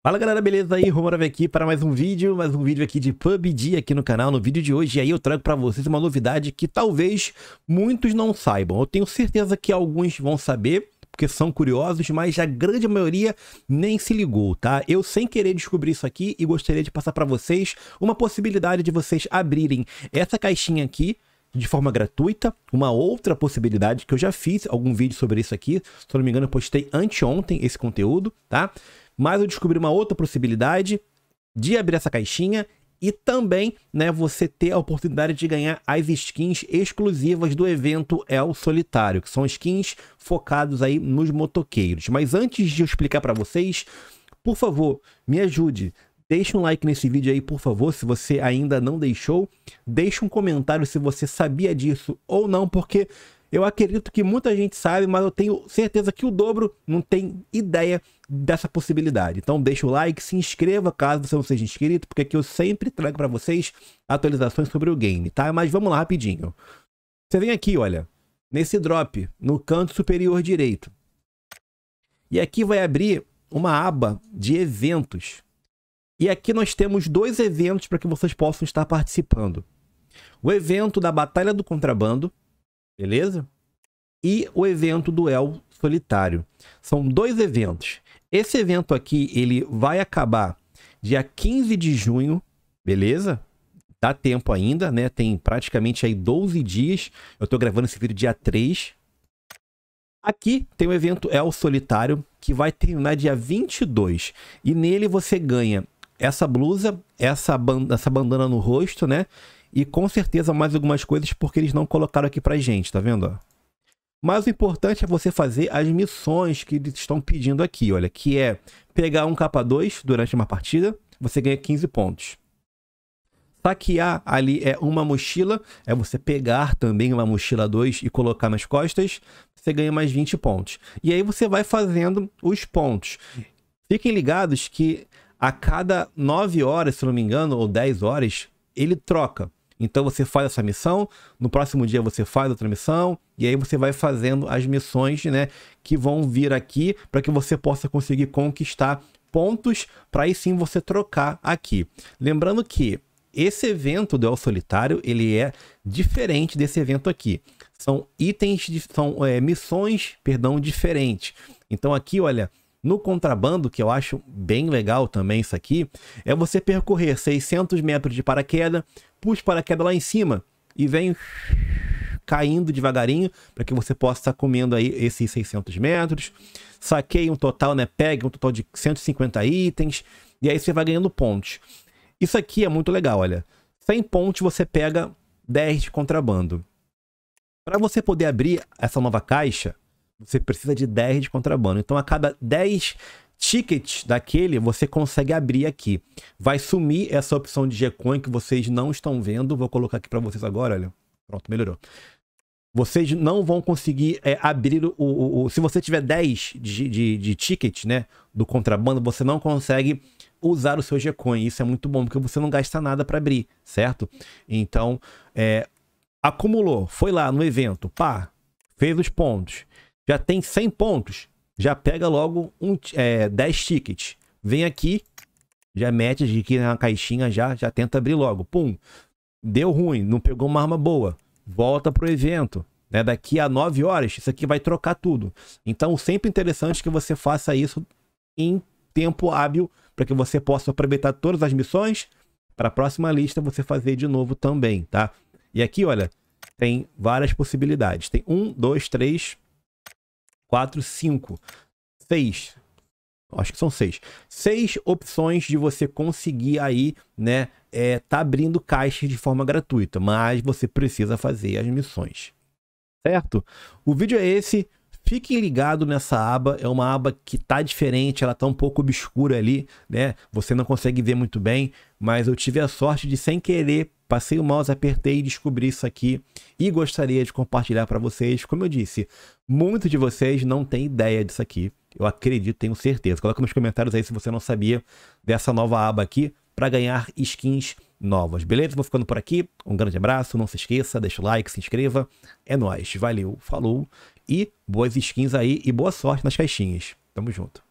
Fala galera, beleza aí? Romarov aqui para mais um vídeo, mais um vídeo aqui de PUBG aqui no canal. No vídeo de hoje aí eu trago para vocês uma novidade que talvez muitos não saibam. Eu tenho certeza que alguns vão saber, porque são curiosos, mas a grande maioria nem se ligou, tá? Eu sem querer descobrir isso aqui e gostaria de passar para vocês uma possibilidade de vocês abrirem essa caixinha aqui de forma gratuita. Uma outra possibilidade que eu já fiz algum vídeo sobre isso aqui, se não me engano eu postei anteontem esse conteúdo, tá? Tá? Mas eu descobri uma outra possibilidade de abrir essa caixinha e também, né, você ter a oportunidade de ganhar as skins exclusivas do evento El Solitário, que são skins focados aí nos motoqueiros. Mas antes de eu explicar para vocês, por favor, me ajude. Deixe um like nesse vídeo aí, por favor, se você ainda não deixou. Deixe um comentário se você sabia disso ou não, porque eu acredito que muita gente sabe, mas eu tenho certeza que o dobro não tem ideia dessa possibilidade. Então deixa o like, se inscreva caso você não seja inscrito, porque aqui eu sempre trago para vocês atualizações sobre o game, tá? Mas vamos lá rapidinho. Você vem aqui, olha, nesse drop, no canto superior direito. E aqui vai abrir uma aba de eventos. E aqui nós temos dois eventos para que vocês possam estar participando. O evento da Batalha do Contrabando, beleza? E o evento Duel Solitário. São dois eventos. Esse evento aqui, ele vai acabar dia 15 de junho, beleza? Dá tempo ainda, né? Tem praticamente aí 12 dias. Eu tô gravando esse vídeo dia 3. Aqui tem o evento El Solitário, que vai terminar dia 22. E nele você ganha essa blusa, essa, band essa bandana no rosto, né? E com certeza mais algumas coisas porque eles não colocaram aqui pra gente, tá vendo? Mas o importante é você fazer as missões que eles estão pedindo aqui, olha. Que é pegar um capa 2 durante uma partida, você ganha 15 pontos. Saquear ali é uma mochila, é você pegar também uma mochila 2 e colocar nas costas, você ganha mais 20 pontos. E aí você vai fazendo os pontos. Fiquem ligados que a cada 9 horas, se não me engano, ou 10 horas, ele troca. Então você faz essa missão, no próximo dia você faz outra missão, e aí você vai fazendo as missões, né, que vão vir aqui para que você possa conseguir conquistar pontos para aí sim você trocar aqui. Lembrando que esse evento do El Solitário, ele é diferente desse evento aqui. São itens, de, são é, missões, perdão, diferentes. Então aqui, olha, no contrabando, que eu acho bem legal também isso aqui, é você percorrer 600 metros de paraquedas, puxa o paraquedas lá em cima e vem caindo devagarinho para que você possa estar comendo aí esses 600 metros. saquei um total, né? Pegue um total de 150 itens e aí você vai ganhando pontos. Isso aqui é muito legal, olha. sem pontos você pega 10 de contrabando. Para você poder abrir essa nova caixa, você precisa de 10 de contrabando. Então, a cada 10 tickets daquele, você consegue abrir aqui. Vai sumir essa opção de G-Coin que vocês não estão vendo. Vou colocar aqui para vocês agora, olha. Pronto, melhorou. Vocês não vão conseguir é, abrir o, o, o, Se você tiver 10 de, de, de ticket, né? Do contrabando, você não consegue usar o seu G-Coin. Isso é muito bom, porque você não gasta nada para abrir, certo? Então, é, acumulou, foi lá no evento, pá, fez os pontos já tem 100 pontos, já pega logo um, é, 10 tickets. Vem aqui, já mete aqui na caixinha, já, já tenta abrir logo. Pum, deu ruim, não pegou uma arma boa. Volta pro evento. Né? Daqui a 9 horas, isso aqui vai trocar tudo. Então, sempre interessante que você faça isso em tempo hábil, para que você possa aproveitar todas as missões. Para a próxima lista, você fazer de novo também, tá? E aqui, olha, tem várias possibilidades. Tem um, dois, três, quatro, cinco, seis. Acho que são seis. Seis opções de você conseguir aí, né? É, tá abrindo caixa de forma gratuita, mas você precisa fazer as missões. Certo? O vídeo é esse. Fiquem ligados nessa aba, é uma aba que tá diferente, ela tá um pouco obscura ali, né? Você não consegue ver muito bem, mas eu tive a sorte de sem querer, passei o mouse, apertei e descobri isso aqui e gostaria de compartilhar para vocês. Como eu disse, muitos de vocês não têm ideia disso aqui. Eu acredito, tenho certeza. Coloca nos comentários aí se você não sabia dessa nova aba aqui para ganhar skins novas. Beleza? Vou ficando por aqui. Um grande abraço. Não se esqueça, deixa o like, se inscreva. É nóis. Valeu, falou. E boas skins aí e boa sorte nas caixinhas. Tamo junto.